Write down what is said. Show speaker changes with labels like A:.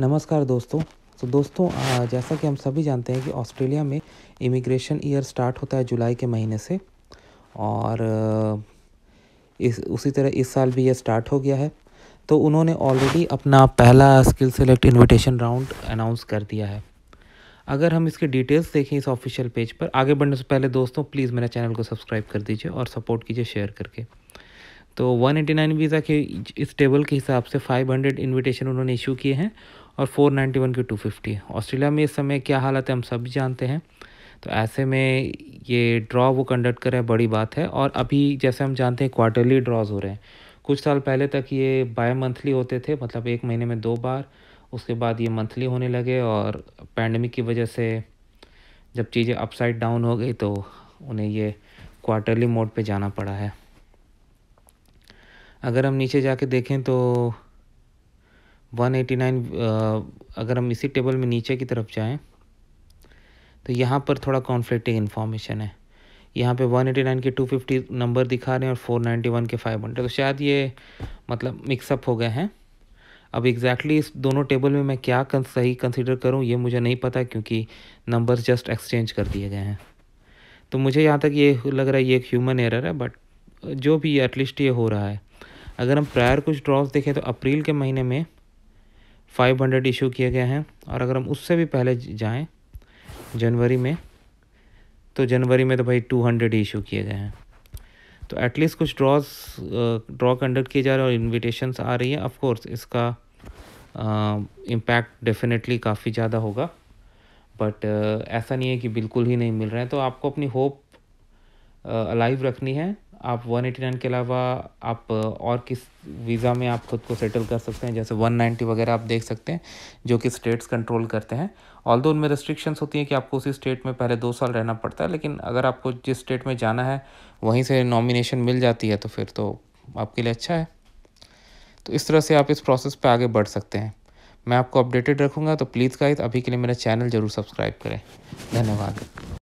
A: नमस्कार दोस्तों तो दोस्तों जैसा कि हम सभी जानते हैं कि ऑस्ट्रेलिया में इमिग्रेशन ईयर स्टार्ट होता है जुलाई के महीने से और इस उसी तरह इस साल भी ये स्टार्ट हो गया है तो उन्होंने ऑलरेडी अपना पहला skill select invitation round announce कर दिया है अगर हम इसके डिटेल्स देखें इस ऑफिशियल पेज पर आगे बढ़ने से पहले दोस्तों प्लीज़ मेरे चैनल को सब्सक्राइब कर दीजिए और सपोर्ट कीजिए शेयर करके तो 189 वीज़ा के इस टेबल के हिसाब से 500 इनविटेशन उन्होंने इशू किए हैं और 491 की 250 ऑस्ट्रेलिया में इस समय क्या हालत है हम सब जानते हैं तो ऐसे में ये ड्रॉ वो कंडक्ट करें बड़ी बात है और अभी जैसे हम जानते हैं क्वार्टरली ड्रॉज हो रहे हैं कुछ साल पहले तक ये बाय मंथली होते थे मतलब एक महीने में दो बार उसके बाद ये मंथली होने लगे और पैंडमिक की वजह से जब चीज़ें अपसाइड डाउन हो गई तो उन्हें ये क्वार्टरली मोड पे जाना पड़ा है अगर हम नीचे जाके देखें तो 189 अगर हम इसी टेबल में नीचे की तरफ जाएं तो यहाँ पर थोड़ा कॉन्फ्लिक्टिंग इन्फॉर्मेशन है यहाँ पे 189 के 250 नंबर दिखा रहे हैं और 491 के 500 तो शायद ये मतलब मिक्सअप हो गए हैं अब एग्जैक्टली exactly इस दोनों टेबल में मैं क्या कन, सही कंसिडर करूँ ये मुझे नहीं पता क्योंकि नंबर जस्ट एक्सचेंज कर दिए गए हैं तो मुझे यहाँ तक ये लग रहा है ये एक ह्यूमन एरर है बट जो भी एटलीस्ट ये हो रहा है अगर हम प्रायर कुछ ड्रॉप्स देखें तो अप्रैल के महीने में फाइव हंड्रेड इशू किए गए हैं और अगर हम उससे भी पहले जाएं जनवरी में तो जनवरी में तो भाई टू हंड्रेड इशू किए गए हैं तो एटलीस्ट कुछ ड्रॉज ड्रॉ कंडक्ट किए जा रहे हैं और इनविटेशंस आ रही हैं ऑफकोर्स इसका इम्पैक्ट डेफिनेटली काफ़ी ज़्यादा होगा बट uh, ऐसा नहीं है कि बिल्कुल ही नहीं मिल रहे हैं तो आपको अपनी होप अलाइव uh, रखनी है आप 189 के अलावा आप और किस वीज़ा में आप खुद को सेटल कर सकते हैं जैसे 190 वगैरह आप देख सकते हैं जो कि स्टेट्स कंट्रोल करते हैं ऑल दो उनमें रिस्ट्रिक्शंस होती हैं कि आपको उसी स्टेट में पहले दो साल रहना पड़ता है लेकिन अगर आपको जिस स्टेट में जाना है वहीं से नॉमिनेशन मिल जाती है तो फिर तो आपके लिए अच्छा है तो इस तरह से आप इस प्रोसेस पर आगे बढ़ सकते हैं मैं आपको अपडेटेड रखूँगा तो प्लीज़ का अभी के लिए मेरा चैनल ज़रूर सब्सक्राइब करें धन्यवाद